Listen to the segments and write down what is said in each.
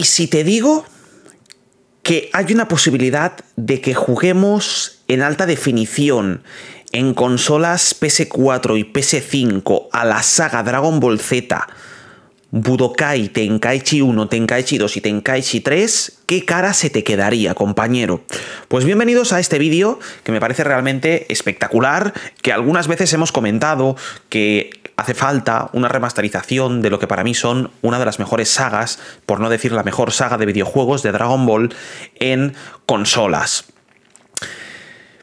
Y si te digo que hay una posibilidad de que juguemos en alta definición en consolas PS4 y PS5 a la saga Dragon Ball Z, Budokai, Tenkaichi 1, Tenkaichi 2 y Tenkaichi 3, ¿qué cara se te quedaría, compañero? Pues bienvenidos a este vídeo que me parece realmente espectacular, que algunas veces hemos comentado que hace falta una remasterización de lo que para mí son una de las mejores sagas, por no decir la mejor saga de videojuegos de Dragon Ball en consolas.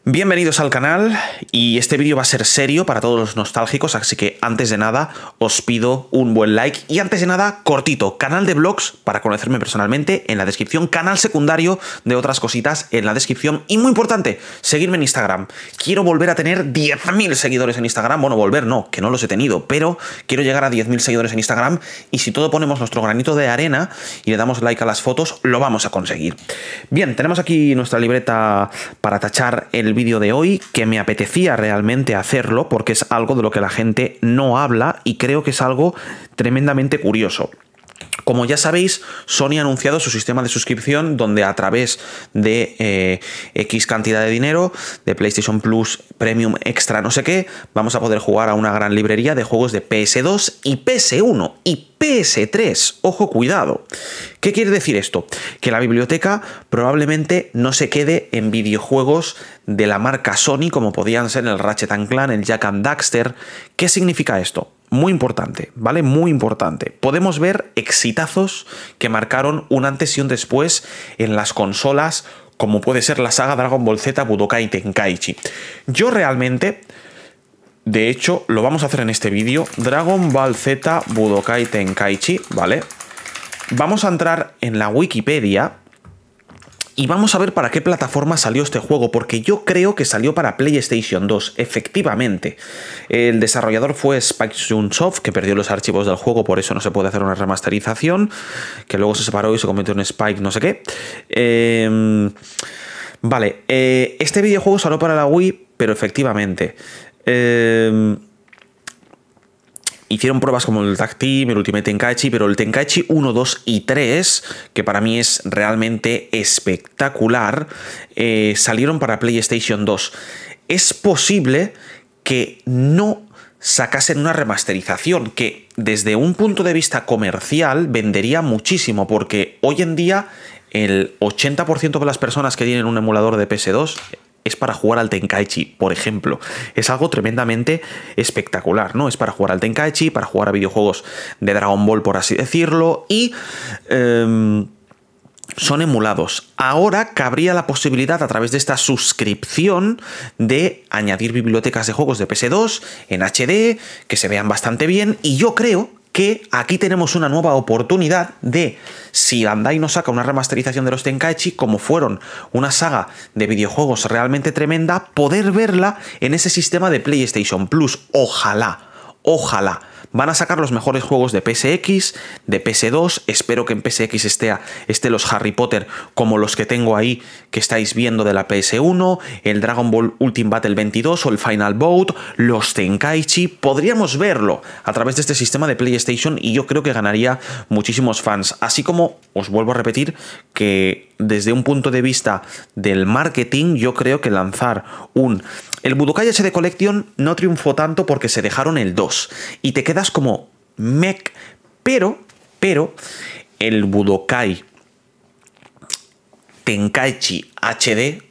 Bienvenidos al canal y este vídeo va a ser serio para todos los nostálgicos, así que antes de nada os pido un buen like y antes de nada, cortito, canal de blogs para conocerme personalmente en la descripción, canal secundario de otras cositas en la descripción y muy importante, seguirme en Instagram. Quiero volver a tener 10.000 seguidores en Instagram, bueno, volver no, que no los he tenido, pero quiero llegar a 10.000 seguidores en Instagram y si todo ponemos nuestro granito de arena y le damos like a las fotos, lo vamos a conseguir. Bien, tenemos aquí nuestra libreta para tachar el vídeo de hoy, que me apetecía realmente hacerlo porque es algo de lo que la gente no no habla y creo que es algo tremendamente curioso. Como ya sabéis, Sony ha anunciado su sistema de suscripción donde a través de eh, X cantidad de dinero, de PlayStation Plus, Premium Extra, no sé qué, vamos a poder jugar a una gran librería de juegos de PS2 y PS1 y PS3. Ojo, cuidado. ¿Qué quiere decir esto? Que la biblioteca probablemente no se quede en videojuegos de la marca Sony como podían ser el Ratchet Clank, el Jack and Daxter. ¿Qué significa esto? Muy importante, ¿vale? Muy importante. Podemos ver exitazos que marcaron un antes y un después en las consolas, como puede ser la saga Dragon Ball Z Budokai Tenkaichi. Yo realmente, de hecho, lo vamos a hacer en este vídeo, Dragon Ball Z Budokai Tenkaichi, ¿vale? Vamos a entrar en la Wikipedia y vamos a ver para qué plataforma salió este juego, porque yo creo que salió para PlayStation 2, efectivamente. El desarrollador fue Spike Chunsoft, que perdió los archivos del juego, por eso no se puede hacer una remasterización, que luego se separó y se convirtió en Spike no sé qué. Em, vale, eh, este videojuego salió para la Wii, pero efectivamente... Em, hicieron pruebas como el Tag Team, el Ultimate Tenkaichi, pero el Tenkaichi 1, 2 y 3, que para mí es realmente espectacular, eh, salieron para PlayStation 2. Es posible que no sacasen una remasterización que desde un punto de vista comercial vendería muchísimo porque hoy en día el 80% de las personas que tienen un emulador de PS2 es para jugar al Tenkaichi, por ejemplo. Es algo tremendamente espectacular, ¿no? Es para jugar al Tenkaichi, para jugar a videojuegos de Dragon Ball, por así decirlo, y... Em, son emulados. Ahora cabría la posibilidad a través de esta suscripción de añadir bibliotecas de juegos de PS2 en HD que se vean bastante bien y yo creo que aquí tenemos una nueva oportunidad de, si Bandai nos saca una remasterización de los Tenkaichi, como fueron una saga de videojuegos realmente tremenda, poder verla en ese sistema de PlayStation Plus. Ojalá, ojalá. Van a sacar los mejores juegos de PSX, de PS2. Espero que en PSX esté, los Harry Potter como los que tengo ahí que estáis viendo de la PS1, el Dragon Ball Ultimate Battle 22 o el Final Boat, los Tenkaichi. Podríamos verlo a través de este sistema de PlayStation y yo creo que ganaría muchísimos fans. Así como, os vuelvo a repetir, que desde un punto de vista del marketing, yo creo que lanzar un... El Budokai HD Collection no triunfó tanto porque se dejaron el 2 y te quedas como mech, pero, pero, el Budokai Tenkaichi HD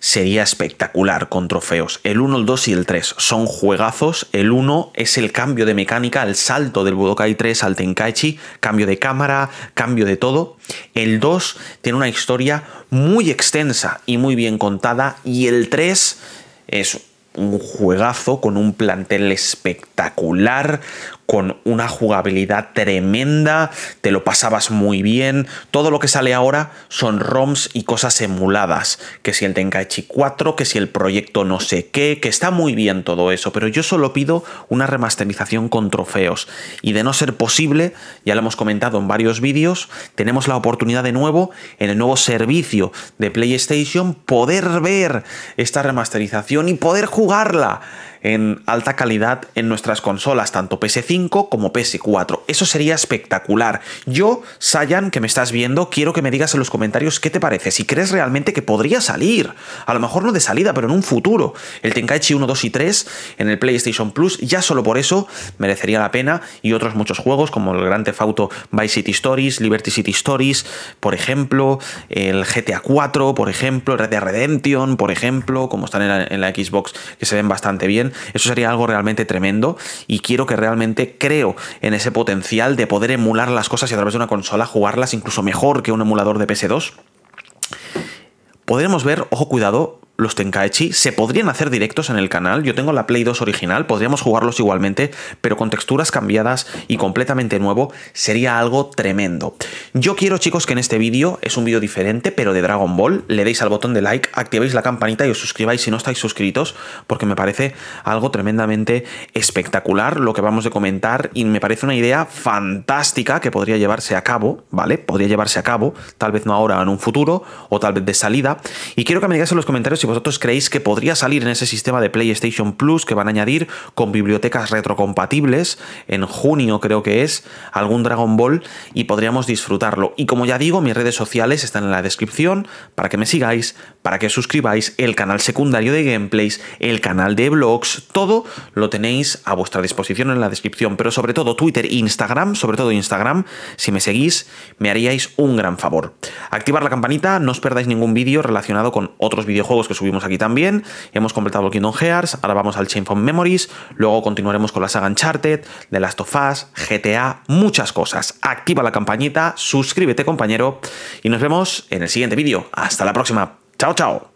sería espectacular con trofeos. El 1, el 2 y el 3 son juegazos. El 1 es el cambio de mecánica, el salto del Budokai 3 al Tenkaichi, cambio de cámara, cambio de todo. El 2 tiene una historia muy extensa y muy bien contada. Y el 3 es un juegazo, con un plantel espectacular, con una jugabilidad tremenda, te lo pasabas muy bien. Todo lo que sale ahora son ROMs y cosas emuladas, que si el Tenkaichi 4, que si el proyecto no sé qué, que está muy bien todo eso, pero yo solo pido una remasterización con trofeos. Y de no ser posible, ya lo hemos comentado en varios vídeos, tenemos la oportunidad de nuevo en el nuevo servicio de PlayStation poder ver esta remasterización y poder jugar jugarla en alta calidad en nuestras consolas, tanto PS5 como PS4. Eso sería espectacular. Yo, Sayan, que me estás viendo, quiero que me digas en los comentarios qué te parece, si crees realmente que podría salir. A lo mejor no de salida, pero en un futuro. El Tenkaichi 1, 2 y 3 en el PlayStation Plus, ya solo por eso merecería la pena y otros muchos juegos como el Gran Theft Auto Vice City Stories, Liberty City Stories, por ejemplo, el GTA 4, por ejemplo, Red Dead Redemption, por ejemplo, como están en la Xbox que se ven bastante bien eso sería algo realmente tremendo y quiero que realmente creo en ese potencial de poder emular las cosas y a través de una consola jugarlas incluso mejor que un emulador de PS2. Podremos ver, ojo cuidado, los Tenkaichi. Se podrían hacer directos en el canal. Yo tengo la Play 2 original, podríamos jugarlos igualmente, pero con texturas cambiadas y completamente nuevo. Sería algo tremendo. Yo quiero, chicos, que en este vídeo, es un vídeo diferente, pero de Dragon Ball, le deis al botón de like, activéis la campanita y os suscribáis si no estáis suscritos, porque me parece algo tremendamente espectacular lo que vamos a comentar y me parece una idea fantástica que podría llevarse a cabo, ¿vale? Podría llevarse a cabo, tal vez no ahora, en un futuro, o tal vez de salida. Y quiero que me digáis en los comentarios si vosotros creéis que podría salir en ese sistema de PlayStation Plus que van a añadir con bibliotecas retrocompatibles, en junio creo que es, algún Dragon Ball y podríamos disfrutarlo. Y como ya digo, mis redes sociales están en la descripción para que me sigáis, para que suscribáis, el canal secundario de gameplays, el canal de blogs, todo lo tenéis a vuestra disposición en la descripción, pero sobre todo Twitter e Instagram, sobre todo Instagram, si me seguís me haríais un gran favor. Activar la campanita, no os perdáis ningún vídeo relacionado con otros videojuegos que os subimos aquí también. Hemos completado Kingdom Hearts, ahora vamos al Chain of Memories, luego continuaremos con la saga Uncharted, The Last of Us, GTA, muchas cosas. Activa la campañita, suscríbete compañero y nos vemos en el siguiente vídeo. Hasta la próxima. Chao, chao.